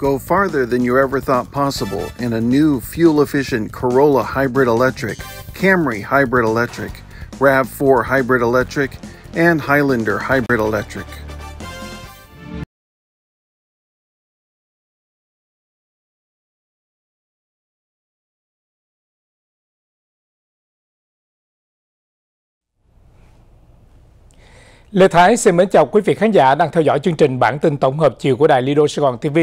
Go farther than you ever thought possible in a new fuel efficient Corolla Hybrid Electric, Camry Hybrid Electric, RAV4 Hybrid Electric, and Highlander Hybrid Electric. Lê Thái xin mến chào quý vị khán giả đang theo dõi chương trình bản tin tổng hợp chiều của đài Lido Sài Gòn TV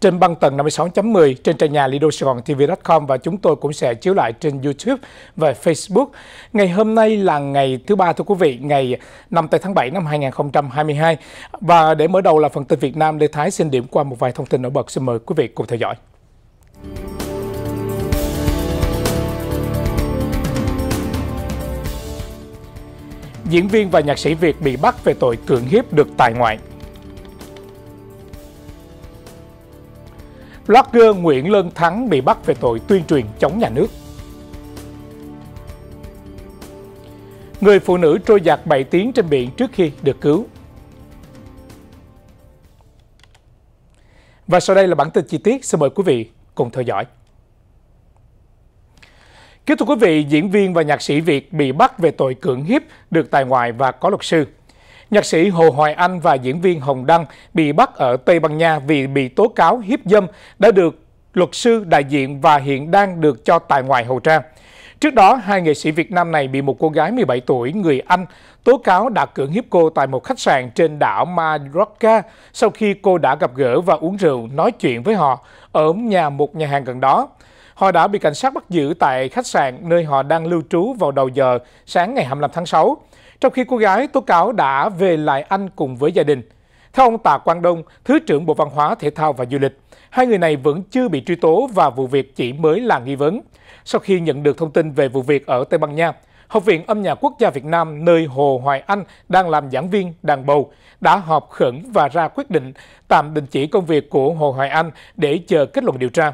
trên băng tần 56.10 trên trang nhà lido sài gòn tv.com và chúng tôi cũng sẽ chiếu lại trên YouTube và Facebook. Ngày hôm nay là ngày thứ ba thưa quý vị, ngày 5 tháng 7 năm 2022 và để mở đầu là phần tin Việt Nam, Lê Thái xin điểm qua một vài thông tin nổi bật. Xin mời quý vị cùng theo dõi. diễn viên và nhạc sĩ Việt bị bắt về tội cưỡng hiếp được tại ngoại. Blogger Nguyễn Lân Thắng bị bắt về tội tuyên truyền chống nhà nước. Người phụ nữ trôi giạt 7 tiếng trên biển trước khi được cứu. Và sau đây là bản tin chi tiết, xin mời quý vị cùng theo dõi. Kính thưa quý vị, diễn viên và nhạc sĩ Việt bị bắt về tội cưỡng hiếp, được tài ngoại và có luật sư. Nhạc sĩ Hồ Hoài Anh và diễn viên Hồng Đăng bị bắt ở Tây Ban Nha vì bị tố cáo hiếp dâm đã được luật sư đại diện và hiện đang được cho tại ngoại hậu trang. Trước đó, hai nghệ sĩ Việt Nam này bị một cô gái 17 tuổi, người Anh, tố cáo đã cưỡng hiếp cô tại một khách sạn trên đảo Mallorca sau khi cô đã gặp gỡ và uống rượu nói chuyện với họ ở nhà một nhà hàng gần đó. Họ đã bị cảnh sát bắt giữ tại khách sạn nơi họ đang lưu trú vào đầu giờ sáng ngày 25 tháng 6, trong khi cô gái tố cáo đã về lại Anh cùng với gia đình. Theo ông Tạ Quang Đông, Thứ trưởng Bộ Văn hóa, Thể thao và Du lịch, hai người này vẫn chưa bị truy tố và vụ việc chỉ mới là nghi vấn. Sau khi nhận được thông tin về vụ việc ở Tây Ban Nha, Học viện Âm nhạc Quốc gia Việt Nam nơi Hồ Hoài Anh đang làm giảng viên đàn bầu đã họp khẩn và ra quyết định tạm đình chỉ công việc của Hồ Hoài Anh để chờ kết luận điều tra.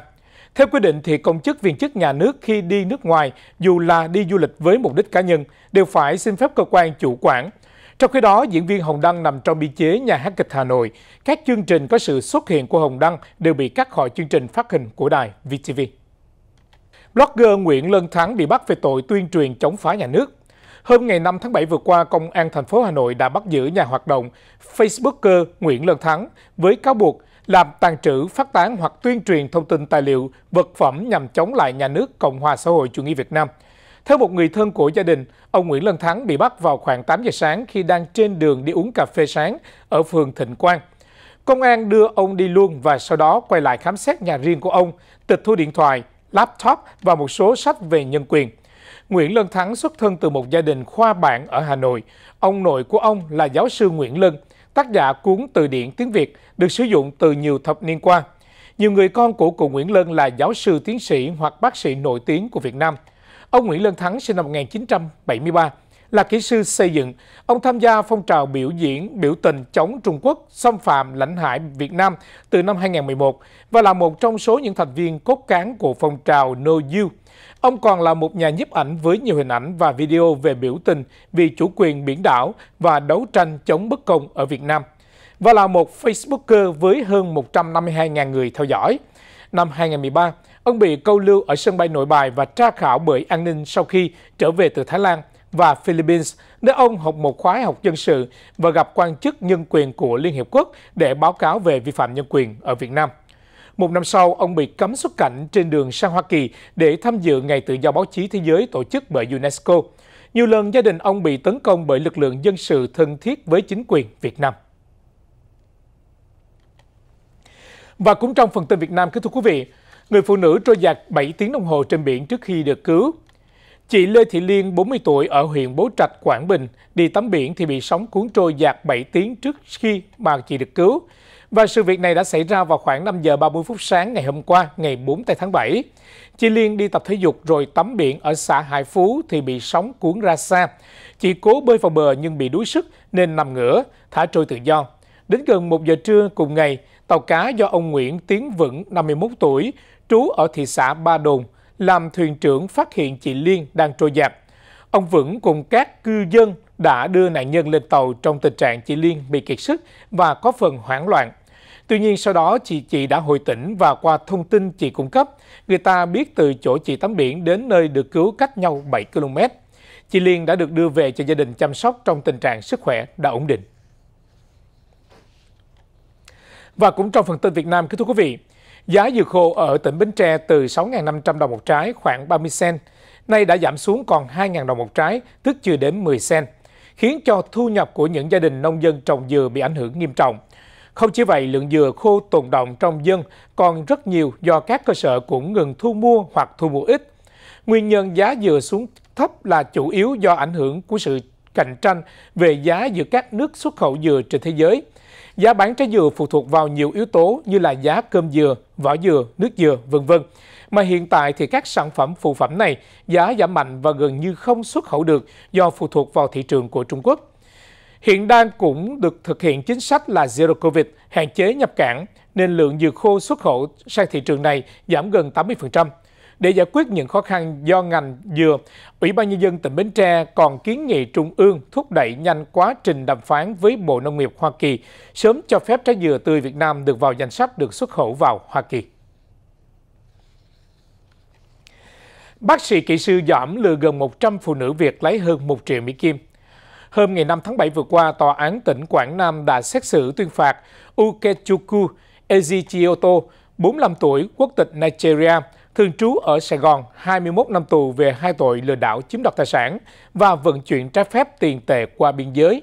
Theo quy định thì công chức viên chức nhà nước khi đi nước ngoài, dù là đi du lịch với mục đích cá nhân, đều phải xin phép cơ quan chủ quản. Trong khi đó, diễn viên Hồng Đăng nằm trong biên chế nhà hát kịch Hà Nội. Các chương trình có sự xuất hiện của Hồng Đăng đều bị cắt khỏi chương trình phát hình của đài VTV. Blogger Nguyễn Lân Thắng bị bắt về tội tuyên truyền chống phá nhà nước. Hôm ngày 5 tháng 7 vừa qua, Công an thành phố Hà Nội đã bắt giữ nhà hoạt động Facebooker Nguyễn Lân Thắng với cáo buộc làm tàn trữ, phát tán hoặc tuyên truyền thông tin tài liệu, vật phẩm nhằm chống lại nhà nước Cộng hòa xã hội chủ nghĩa Việt Nam. Theo một người thân của gia đình, ông Nguyễn Lân Thắng bị bắt vào khoảng 8 giờ sáng khi đang trên đường đi uống cà phê sáng ở phường Thịnh Quang. Công an đưa ông đi luôn và sau đó quay lại khám xét nhà riêng của ông, tịch thu điện thoại, laptop và một số sách về nhân quyền. Nguyễn Lân Thắng xuất thân từ một gia đình khoa bạn ở Hà Nội. Ông nội của ông là giáo sư Nguyễn Lân, tác giả cuốn từ điển tiếng Việt được sử dụng từ nhiều thập niên qua. Nhiều người con của cụ Nguyễn Lân là giáo sư tiến sĩ hoặc bác sĩ nổi tiếng của Việt Nam. Ông Nguyễn Lân Thắng sinh năm 1973, là kỹ sư xây dựng. Ông tham gia phong trào biểu diễn, biểu tình chống Trung Quốc xâm phạm lãnh hải Việt Nam từ năm 2011 và là một trong số những thành viên cốt cán của phong trào No You. Ông còn là một nhà nhiếp ảnh với nhiều hình ảnh và video về biểu tình vì chủ quyền biển đảo và đấu tranh chống bất công ở Việt Nam và là một Facebooker với hơn 152.000 người theo dõi. Năm 2013, ông bị câu lưu ở sân bay nội bài và tra khảo bởi an ninh sau khi trở về từ Thái Lan – và Philippines, nơi ông học một khóa học dân sự và gặp quan chức nhân quyền của Liên Hiệp Quốc để báo cáo về vi phạm nhân quyền ở Việt Nam. Một năm sau, ông bị cấm xuất cảnh trên đường sang Hoa Kỳ để tham dự Ngày Tự do Báo chí Thế giới tổ chức bởi UNESCO. Nhiều lần gia đình ông bị tấn công bởi lực lượng dân sự thân thiết với chính quyền Việt Nam. Và cũng trong phần tin Việt Nam, kính thưa quý vị, người phụ nữ trôi giặt 7 tiếng đồng hồ trên biển trước khi được cứu Chị Lê Thị Liên, 40 tuổi, ở huyện Bố Trạch, Quảng Bình, đi tắm biển thì bị sóng cuốn trôi dạt 7 tiếng trước khi mà chị được cứu. Và sự việc này đã xảy ra vào khoảng 5 giờ 30 phút sáng ngày hôm qua, ngày 4 tháng 7. Chị Liên đi tập thể dục rồi tắm biển ở xã Hải Phú thì bị sóng cuốn ra xa. Chị cố bơi vào bờ nhưng bị đuối sức nên nằm ngửa, thả trôi tự do. Đến gần 1 giờ trưa cùng ngày, tàu cá do ông Nguyễn Tiến Vững, 51 tuổi, trú ở thị xã Ba Đồn, làm thuyền trưởng phát hiện chị Liên đang trôi dạt. Ông Vững cùng các cư dân đã đưa nạn nhân lên tàu trong tình trạng chị Liên bị kiệt sức và có phần hoảng loạn. Tuy nhiên sau đó chị chị đã hồi tỉnh và qua thông tin chị cung cấp, người ta biết từ chỗ chị tắm biển đến nơi được cứu cách nhau 7 km. Chị Liên đã được đưa về cho gia đình chăm sóc trong tình trạng sức khỏe đã ổn định. Và cũng trong phần tin Việt Nam, kính thưa quý vị, Giá dưa khô ở tỉnh Bến Tre từ 6.500 đồng một trái khoảng 30 sen, nay đã giảm xuống còn 2.000 đồng một trái, tức chưa đến 10 sen, khiến cho thu nhập của những gia đình nông dân trồng dừa bị ảnh hưởng nghiêm trọng. Không chỉ vậy, lượng dừa khô tồn động trong dân còn rất nhiều do các cơ sở cũng ngừng thu mua hoặc thu mua ít. Nguyên nhân giá dừa xuống thấp là chủ yếu do ảnh hưởng của sự cạnh tranh về giá giữa các nước xuất khẩu dừa trên thế giới – Giá bán trái dừa phụ thuộc vào nhiều yếu tố như là giá cơm dừa, vỏ dừa, nước dừa, vân vân. Mà hiện tại thì các sản phẩm phụ phẩm này giá giảm mạnh và gần như không xuất khẩu được do phụ thuộc vào thị trường của Trung Quốc. Hiện đang cũng được thực hiện chính sách là Zero Covid, hạn chế nhập cảng, nên lượng dừa khô xuất khẩu sang thị trường này giảm gần 80%. Để giải quyết những khó khăn do ngành dừa, Ủy ban Nhân dân tỉnh Bến Tre còn kiến nghị Trung ương thúc đẩy nhanh quá trình đàm phán với Bộ Nông nghiệp Hoa Kỳ, sớm cho phép trái dừa tươi Việt Nam được vào danh sách được xuất khẩu vào Hoa Kỳ. Bác sĩ kỹ sư giảm lừa gần 100 phụ nữ Việt lấy hơn 1 triệu Mỹ Kim. Hôm ngày 5 tháng 7 vừa qua, Tòa án tỉnh Quảng Nam đã xét xử tuyên phạt Ukechuku Ezichioto, 45 tuổi, quốc tịch Nigeria, thường trú ở Sài Gòn 21 năm tù về hai tội lừa đảo chiếm đoạt tài sản và vận chuyển trái phép tiền tệ qua biên giới.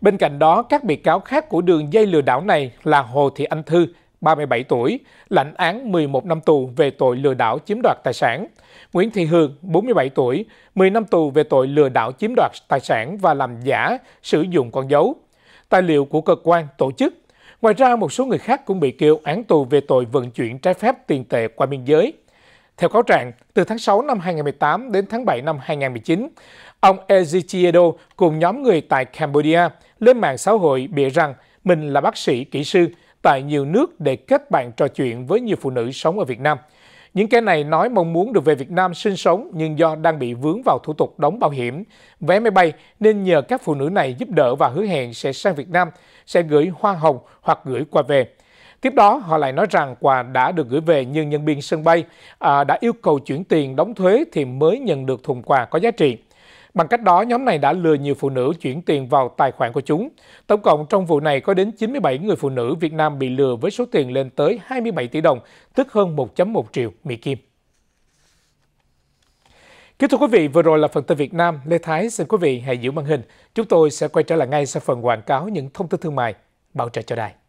Bên cạnh đó, các bị cáo khác của đường dây lừa đảo này là Hồ Thị Anh Thư, 37 tuổi, lãnh án 11 năm tù về tội lừa đảo chiếm đoạt tài sản. Nguyễn Thị Hương, 47 tuổi, 10 năm tù về tội lừa đảo chiếm đoạt tài sản và làm giả, sử dụng con dấu. Tài liệu của cơ quan, tổ chức. Ngoài ra, một số người khác cũng bị kêu án tù về tội vận chuyển trái phép tiền tệ qua biên giới. Theo cáo trạng, từ tháng 6 năm 2018 đến tháng 7 năm 2019, ông Ezechido cùng nhóm người tại Cambodia lên mạng xã hội bịa rằng mình là bác sĩ, kỹ sư tại nhiều nước để kết bạn trò chuyện với nhiều phụ nữ sống ở Việt Nam. Những kẻ này nói mong muốn được về Việt Nam sinh sống nhưng do đang bị vướng vào thủ tục đóng bảo hiểm, vé máy bay nên nhờ các phụ nữ này giúp đỡ và hứa hẹn sẽ sang Việt Nam, sẽ gửi hoa hồng hoặc gửi quà về. Tiếp đó, họ lại nói rằng quà đã được gửi về nhưng nhân viên sân bay à, đã yêu cầu chuyển tiền đóng thuế thì mới nhận được thùng quà có giá trị. Bằng cách đó, nhóm này đã lừa nhiều phụ nữ chuyển tiền vào tài khoản của chúng. Tổng cộng trong vụ này có đến 97 người phụ nữ Việt Nam bị lừa với số tiền lên tới 27 tỷ đồng, tức hơn 1.1 triệu Mỹ Kim. Kính thưa quý vị, vừa rồi là phần tin Việt Nam. Lê Thái xin quý vị hãy giữ màn hình. Chúng tôi sẽ quay trở lại ngay sau phần quảng cáo những thông tin thương mại. Bảo trợ cho đài.